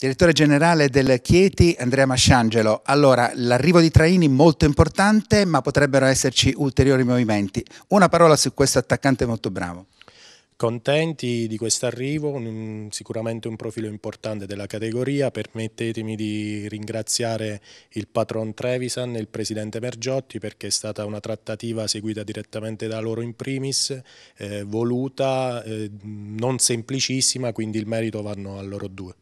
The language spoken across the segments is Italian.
Direttore generale del Chieti, Andrea Masciangelo. Allora, l'arrivo di Traini molto importante, ma potrebbero esserci ulteriori movimenti. Una parola su questo attaccante molto bravo. Contenti di questo arrivo, sicuramente un profilo importante della categoria. Permettetemi di ringraziare il patron Trevisan e il presidente Mergiotti perché è stata una trattativa seguita direttamente da loro in primis, eh, voluta, eh, non semplicissima, quindi il merito vanno a loro due.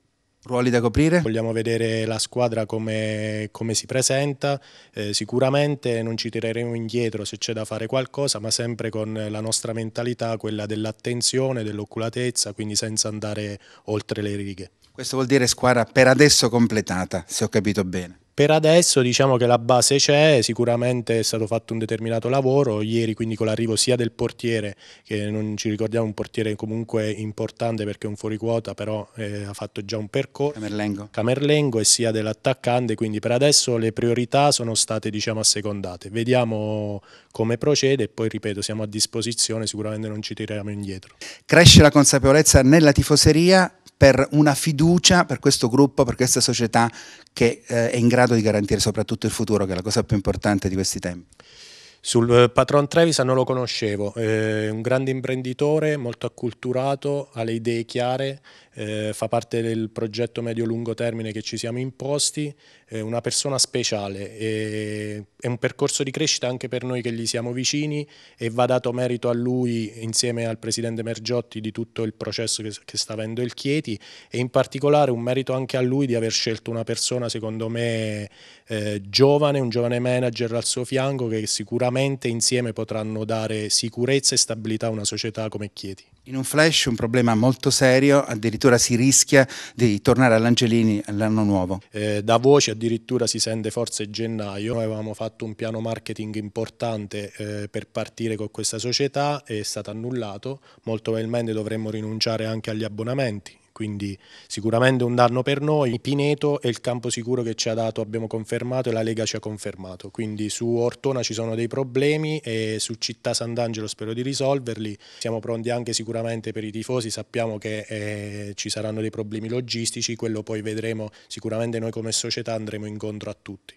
Ruoli da coprire? Vogliamo vedere la squadra come, come si presenta, eh, sicuramente non ci tireremo indietro se c'è da fare qualcosa, ma sempre con la nostra mentalità, quella dell'attenzione, dell'oculatezza, quindi senza andare oltre le righe. Questo vuol dire squadra per adesso completata, se ho capito bene. Per adesso diciamo che la base c'è, sicuramente è stato fatto un determinato lavoro, ieri quindi con l'arrivo sia del portiere, che non ci ricordiamo un portiere comunque importante perché è un fuoriquota, però eh, ha fatto già un percorso, Camerlengo, Camerlengo e sia dell'attaccante, quindi per adesso le priorità sono state diciamo assecondate. Vediamo come procede e poi ripeto siamo a disposizione, sicuramente non ci tiriamo indietro. Cresce la consapevolezza nella tifoseria per una fiducia per questo gruppo, per questa società che eh, è in grado di garantire soprattutto il futuro, che è la cosa più importante di questi tempi. Sul eh, patron Trevisa non lo conoscevo, è eh, un grande imprenditore, molto acculturato, ha le idee chiare eh, fa parte del progetto medio-lungo termine che ci siamo imposti, è eh, una persona speciale, e, è un percorso di crescita anche per noi che gli siamo vicini e va dato merito a lui insieme al Presidente Mergiotti di tutto il processo che, che sta avendo il Chieti e in particolare un merito anche a lui di aver scelto una persona secondo me eh, giovane, un giovane manager al suo fianco che sicuramente insieme potranno dare sicurezza e stabilità a una società come Chieti in un flash un problema molto serio, addirittura si rischia di tornare all'Angelini l'anno nuovo. Eh, da voce addirittura si sente forse gennaio, noi avevamo fatto un piano marketing importante eh, per partire con questa società, è stato annullato, molto probabilmente dovremmo rinunciare anche agli abbonamenti quindi sicuramente un danno per noi. Pineto è il campo sicuro che ci ha dato, abbiamo confermato e la Lega ci ha confermato, quindi su Ortona ci sono dei problemi e su Città Sant'Angelo spero di risolverli. Siamo pronti anche sicuramente per i tifosi, sappiamo che eh, ci saranno dei problemi logistici, quello poi vedremo, sicuramente noi come società andremo incontro a tutti.